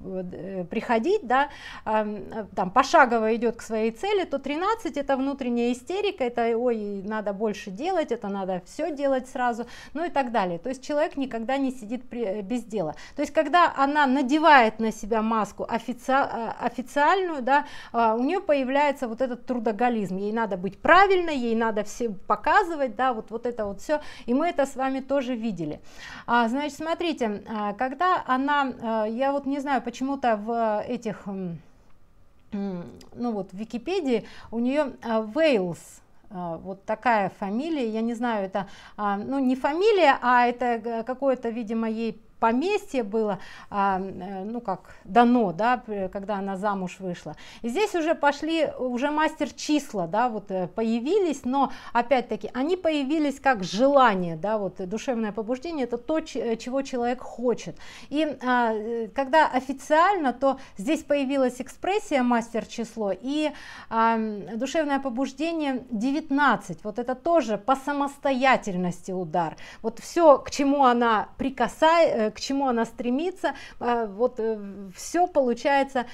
приходить, да, там пошагово идет к своей цели, то 13 это внутренняя истерика, это ой, надо больше делать, это надо все делать сразу, ну и так далее. То есть человек никогда не сидит при, без дела. То есть когда она надевает на себя маску офици официальную, да, а, у нее появляется вот этот трудоголизм, ей надо быть правильно, ей надо все показывать, да, вот, вот это вот все, и мы это с вами тоже видели. А, значит, смотрите, а, когда она, а, я вот не знаю, почему-то в этих, ну вот в Википедии у нее Вейлс, а, вот такая фамилия, я не знаю, это, ну не фамилия, а это э, какое-то, видимо, ей поместье было, а, э, ну как дано, да, когда она замуж вышла. И здесь уже пошли, уже мастер числа, да, вот э, появились, но опять-таки они появились как желание, да, вот душевное побуждение, это то, э, чего человек хочет. И а, когда официально, то здесь появилась экспрессия мастер число и а, душевное побуждение 19, вот это тоже по самостоятельности удар. Вот все, к чему она прикасается, Э, к чему она стремится э, вот э, все получается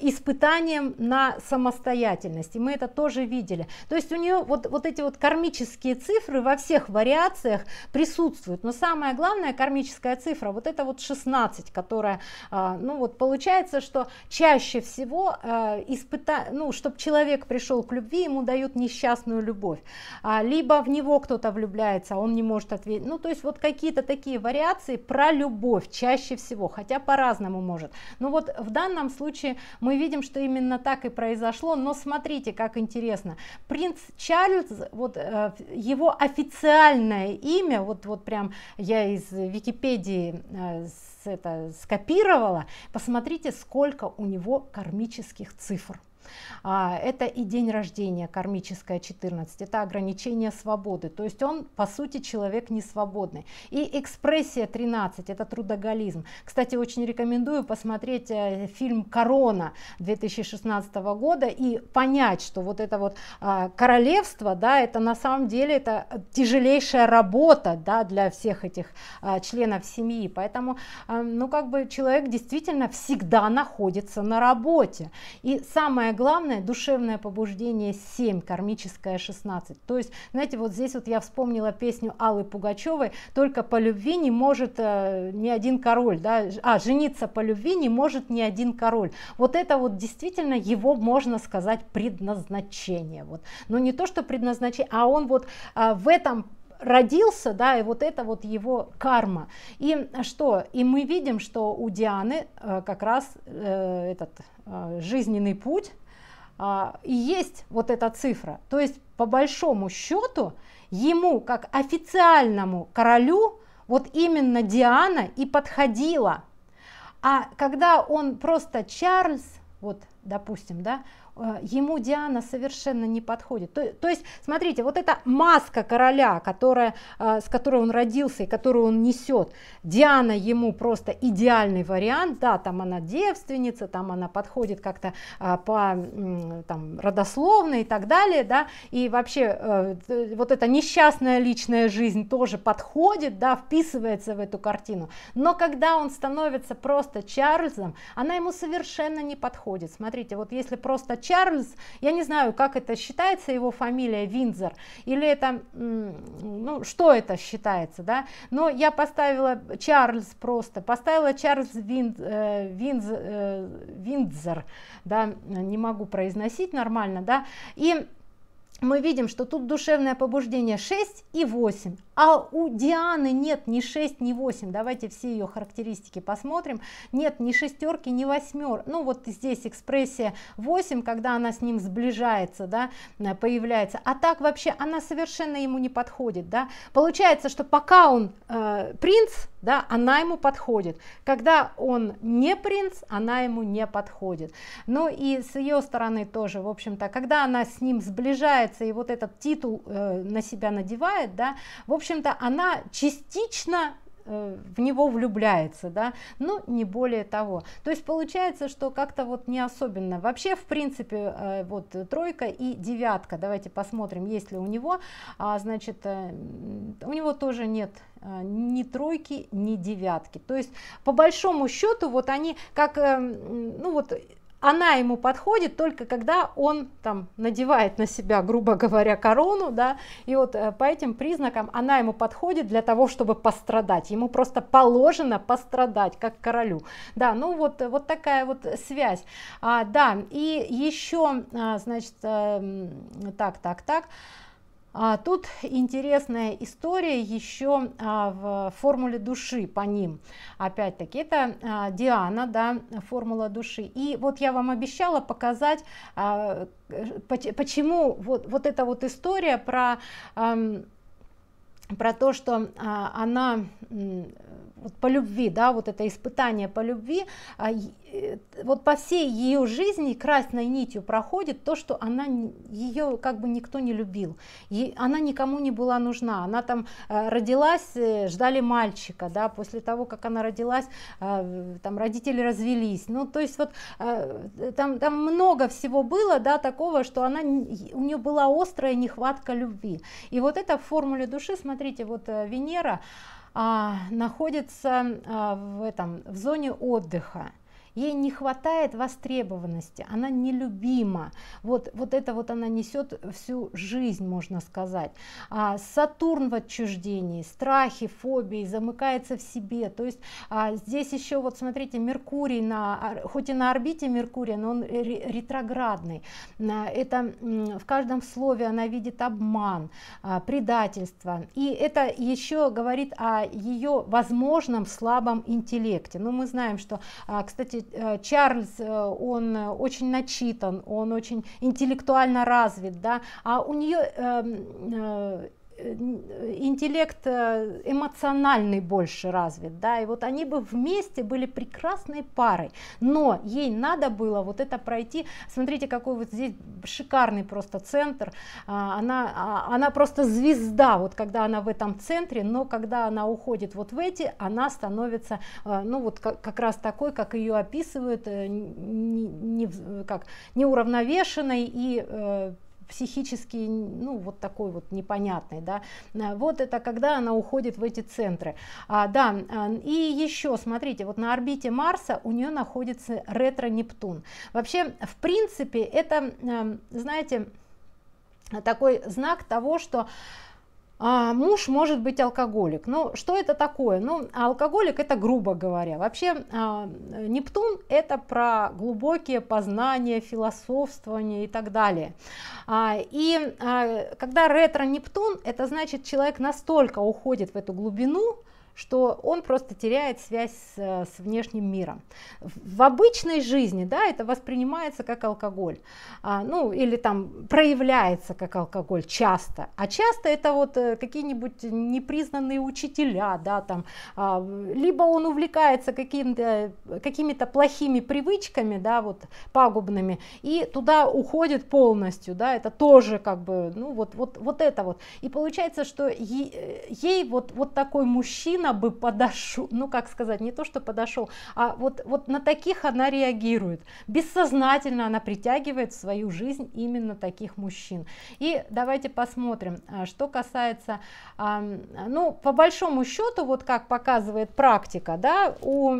испытанием на самостоятельность и мы это тоже видели то есть у нее вот вот эти вот кармические цифры во всех вариациях присутствуют но самое главное кармическая цифра вот это вот 16 которая ну вот получается что чаще всего испыта ну чтобы человек пришел к любви ему дают несчастную любовь а, либо в него кто-то влюбляется а он не может ответить ну то есть вот какие-то такие вариации про любовь любовь чаще всего, хотя по-разному может. Но вот в данном случае мы видим, что именно так и произошло, но смотрите, как интересно. Принц Чарльз, вот э, его официальное имя, вот, вот прям я из Википедии э, это скопировала, посмотрите, сколько у него кармических цифр. А, это и день рождения, кармическая 14, это ограничение свободы, то есть он по сути человек не свободный. И экспрессия 13, это трудоголизм. Кстати, очень рекомендую посмотреть э, фильм «Корона» 2016 года и понять, что вот это вот а, королевство, да, это на самом деле это тяжелейшая работа да, для всех этих а, членов семьи, поэтому ну как бы человек действительно всегда находится на работе. И самое главное, душевное побуждение 7, кармическое 16. То есть, знаете, вот здесь вот я вспомнила песню Аллы Пугачевой, только по любви не может э, ни один король, да, а, жениться по любви не может ни один король. Вот это вот действительно его, можно сказать, предназначение. Вот. Но не то, что предназначение, а он вот э, в этом родился, да, и вот это вот его карма. И что? И мы видим, что у Дианы э, как раз э, этот э, жизненный путь а, и есть вот эта цифра. То есть по большому счету ему как официальному королю вот именно Диана и подходила. А когда он просто Чарльз, вот допустим, да, э, ему Диана совершенно не подходит. То, то есть, смотрите, вот эта маска короля, которая, э, с которой он родился и которую он несет, Диана ему просто идеальный вариант, да, там она девственница, там она подходит как-то э, по там, родословной и так далее, да, и вообще вот эта несчастная личная жизнь тоже подходит, да, вписывается в эту картину, но когда он становится просто Чарльзом, она ему совершенно не подходит, смотрите, смотрите, вот если просто Чарльз, я не знаю, как это считается, его фамилия Винзор, или это, ну, что это считается, да, но я поставила Чарльз просто, поставила Чарльз Вин, э, Винз, э, да, не могу произносить нормально, да, и мы видим, что тут душевное побуждение 6 и 8, а у Дианы нет ни 6, ни 8, давайте все ее характеристики посмотрим, нет ни шестерки, ни восьмер, ну вот здесь экспрессия 8, когда она с ним сближается, да, э, появляется, а так вообще она совершенно ему не подходит, да, получается, что пока он э, принц, да, она ему подходит, когда он не принц, она ему не подходит, ну и с ее стороны тоже, в общем-то, когда она с ним сближается и вот этот титул э, на себя надевает, да, в общем общем-то, она частично э, в него влюбляется, да, но ну, не более того. То есть получается, что как-то вот не особенно. Вообще, в принципе, э, вот тройка и девятка, давайте посмотрим, есть ли у него, а, значит, э, у него тоже нет ни тройки, ни девятки. То есть, по большому счету, вот они как, ну вот, она ему подходит только когда он там надевает на себя, грубо говоря, корону, да, и вот э, по этим признакам она ему подходит для того, чтобы пострадать, ему просто положено пострадать, как королю, да, ну вот, э, вот такая вот связь, а, да, и еще, а, значит, эм, так, так, так, а тут интересная история еще а, в формуле души по ним. Опять-таки, это а, Диана, да, формула души. И вот я вам обещала показать, почему вот, вот эта вот история про, про то, что она вот по любви, да, вот это испытание по любви, а, э, вот по всей ее жизни красной нитью проходит то, что она ее как бы никто не любил, и она никому не была нужна, она там э, родилась, э, ждали мальчика, да, после того, как она родилась, там родители развелись, ну, то есть вот там, там много всего было, да, такого, что она, у нее была острая нехватка любви, и вот эта в формуле души, смотрите, вот Венера, а, находится а, в, этом, в зоне отдыха ей не хватает востребованности, она нелюбима. Вот, вот это вот она несет всю жизнь, можно сказать. А, Сатурн в отчуждении, страхи, фобии, замыкается в себе. То есть а, здесь еще, вот смотрите, Меркурий, на, хоть и на орбите Меркурия, но он ретроградный. А, это в каждом слове она видит обман, а, предательство. И это еще говорит о ее возможном слабом интеллекте. Но ну, мы знаем, что, а, кстати, Э, Чарльз, э, он э, очень начитан, он очень интеллектуально развит, да, а у нее эм, интеллект э, эмоциональный больше развит, да, и вот они бы вместе были прекрасной парой, но ей надо было вот это пройти, смотрите, какой вот здесь шикарный просто центр, а, она, а, она просто звезда, вот когда она в этом центре, но когда она уходит вот в эти, она становится, э, ну вот как, как раз такой, как ее описывают, э, не, не, как, неуравновешенной и психически, ну, вот такой вот непонятный, да, э, вот это когда она уходит в эти центры. А, да, э, и еще, смотрите, вот на орбите Марса у нее находится ретро-Нептун. Вообще, в принципе, это, э, знаете, такой знак того, что а муж может быть алкоголик. Ну, что это такое? Ну, алкоголик это грубо говоря. Вообще, а, Нептун это про глубокие познания, философствование и так далее. А, и а, когда ретро-Нептун, это значит, человек настолько уходит в эту глубину, что он просто теряет связь с, с внешним миром. В обычной жизни да, это воспринимается как алкоголь, а, ну или там проявляется как алкоголь часто, а часто это вот э, какие-нибудь непризнанные учителя, да, там, а, либо он увлекается каким-то, какими-то плохими привычками, да, вот пагубными, и туда уходит полностью, да, это тоже как бы, ну вот, вот, вот это вот. И получается, что е- ей вот, вот такой мужчина, мужчина бы подошел, ну как сказать, не то, что подошел, а вот, вот на таких она реагирует. Бессознательно она притягивает в свою жизнь именно таких мужчин. И давайте посмотрим, а, что касается, ну по большому счету, вот как показывает практика, да, у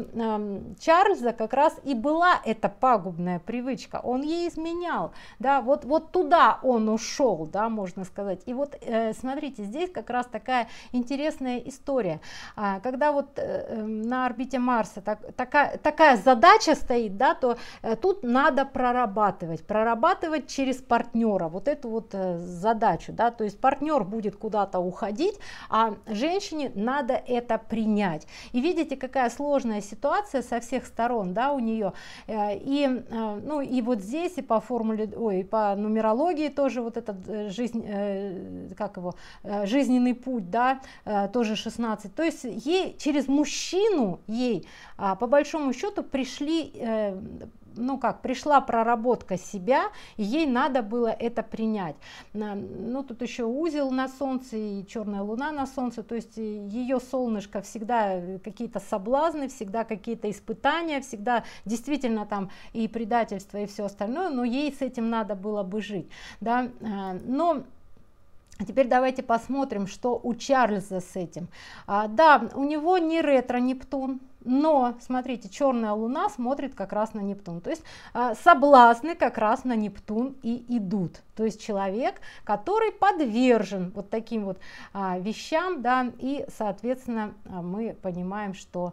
Чарльза как раз и была эта пагубная привычка, он ей изменял, да, вот, вот туда он ушел, да, можно сказать. И вот э, смотрите, здесь как раз такая интересная история. А, когда вот э, эм, на орбите Марса так, такая, такая задача стоит, да, то э, тут надо прорабатывать, прорабатывать через партнера вот эту вот э, задачу, да, то есть партнер будет куда-то уходить, а женщине надо это принять. И видите, какая сложная ситуация со всех сторон, да, у нее. И, ну, и вот здесь и по формуле, ой, по нумерологии тоже вот этот жизнь, как его, жизненный путь, да, тоже 16. То есть ей, через мужчину ей а, по большому счету пришли э, ну как, пришла проработка себя, и ей надо было это принять. Ну, тут еще узел на солнце и черная луна на солнце, то есть э, ее солнышко всегда э, какие-то соблазны, всегда какие-то испытания, всегда действительно там и предательство, и все остальное, но ей с этим надо было бы жить, да, но а теперь давайте посмотрим, что у Чарльза с этим. А, да, у него не ретро-Нептун, но, смотрите, черная луна смотрит как раз на Нептун. То есть а, соблазны как раз на Нептун и идут. То есть человек, который подвержен вот таким вот а, вещам, да, и, соответственно, а, мы понимаем, что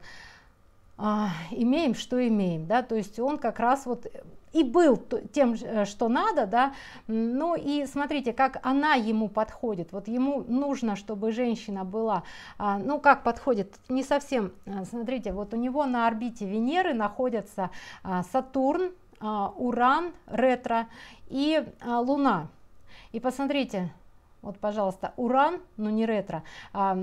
а, имеем, что имеем, да, то есть он как раз вот и был тем, э, что надо, да, ну и смотрите, как она ему подходит, вот ему нужно, чтобы женщина была, а, ну как подходит, не совсем, э, смотрите, вот у него на орбите Венеры находятся а, Сатурн, а, Уран, Ретро и Луна, и посмотрите, вот, пожалуйста, уран, но не ретро. А,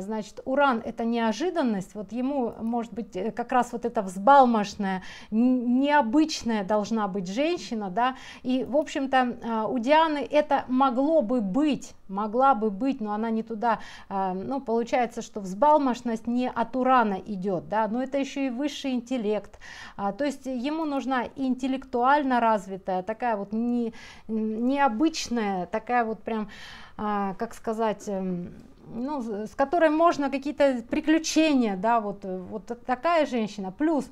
значит, уран это неожиданность. Вот ему, может быть, э, как раз вот эта взбалмошная, необычная должна быть женщина, да. И, в общем-то, а, у Дианы это могло бы быть могла бы быть, но она не туда, а, ну, получается, что взбалмошность не от урана идет, да, но это еще и высший интеллект, а, то есть ему нужна интеллектуально развитая, такая вот не, необычная, такая вот прям, а, как сказать, эм, ну, с которой можно какие-то приключения, да, вот, вот такая женщина. Плюс,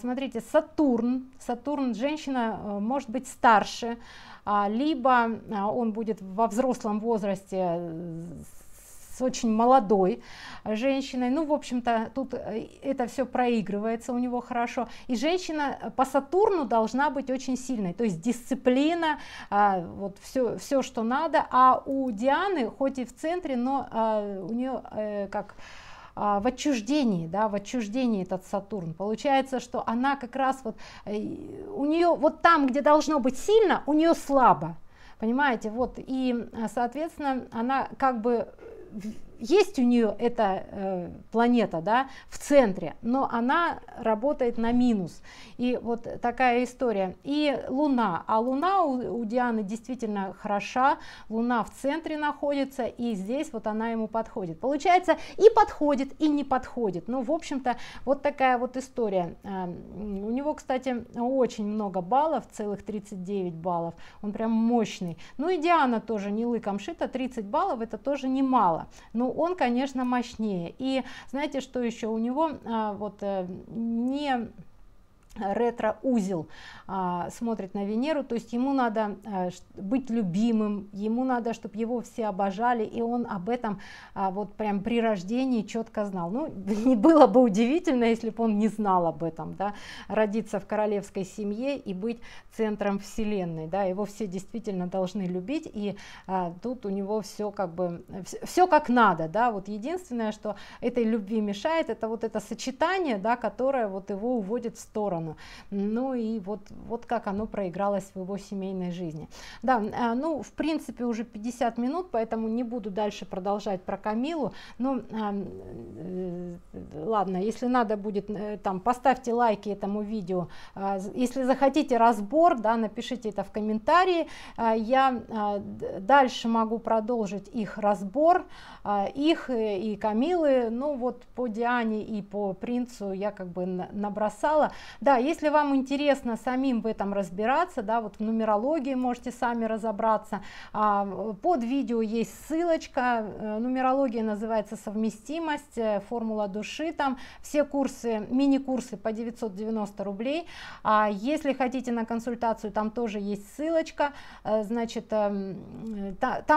смотрите, Сатурн, Сатурн женщина э, может быть старше, а, либо а, он будет во взрослом возрасте э, с очень молодой женщиной. Ну, в общем-то, тут э, это все проигрывается у него хорошо. И женщина э, по Сатурну должна быть очень сильной, то есть дисциплина, а, вот все, все что надо. А у Дианы, хоть и в центре, но у нее как а, в отчуждении, да, в отчуждении этот Сатурн. Получается, что она как раз вот, э, у нее вот там, где должно быть сильно, у нее слабо, понимаете, вот, и, соответственно, она как бы есть у нее эта э, планета да, в центре, но она работает на минус. И вот такая история. И Луна. А Луна у, у Дианы действительно хороша. Луна в центре находится, и здесь вот она ему подходит. Получается, и подходит, и не подходит. Ну, в общем-то, вот такая вот история. Э, у него, кстати, очень много баллов, целых 39 баллов. Он прям мощный. Ну и Диана тоже не лыком шита. 30 баллов это тоже немало. Но но ну, он конечно мощнее и знаете что еще у него а, вот э, не ретро-узел а, смотрит на Венеру, то есть ему надо а, быть любимым, ему надо, чтобы его все обожали, и он об этом а, вот прям при рождении четко знал. Ну, не было бы удивительно, если бы он не знал об этом, да, родиться в королевской семье и быть центром вселенной, да, его все действительно должны любить, и а, тут у него все как бы, все как надо, да, вот единственное, что этой любви мешает, это вот это сочетание, да, которое вот его уводит в сторону, сторону. Ну и вот, вот как оно проигралось в его семейной жизни. Да, э, ну в принципе уже 50 минут, поэтому не буду дальше продолжать про Камилу. Но эм, э, ладно, если надо будет, э, там поставьте лайки этому видео. Если захотите разбор, да, напишите это в комментарии. Я дальше могу продолжить их разбор, их и Камилы. Ну вот по Диане и по принцу я как бы набросала. Да, да, если вам интересно самим в этом разбираться, да, вот в нумерологии можете сами разобраться. А, под видео есть ссылочка. Э, нумерология называется совместимость, э, формула души там. Все курсы, мини-курсы по 990 рублей. А Если хотите на консультацию, там тоже есть ссылочка. Э, значит, там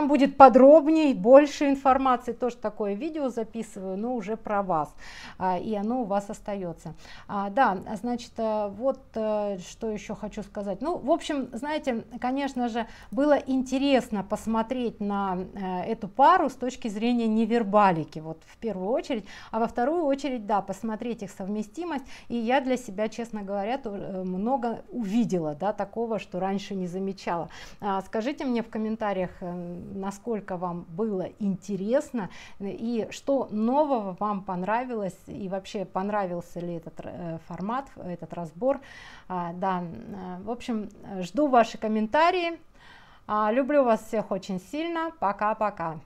будет подробней, больше информации. Тоже такое видео записываю, но уже про вас. А, и оно у вас остается. А, да, значит, Э, вот э, что еще хочу сказать. Ну, в общем, знаете, конечно же, было интересно посмотреть на э, эту пару с точки зрения невербалики, вот в первую очередь, а во вторую очередь, да, посмотреть их совместимость, и я для себя, честно говоря, много увидела, да, такого, что раньше не замечала. А, скажите мне в комментариях, насколько вам было интересно, и что нового вам понравилось, и вообще понравился ли этот формат, этот разбор. А, да, э, в общем, жду ваши комментарии. А, люблю вас всех очень сильно. Пока-пока.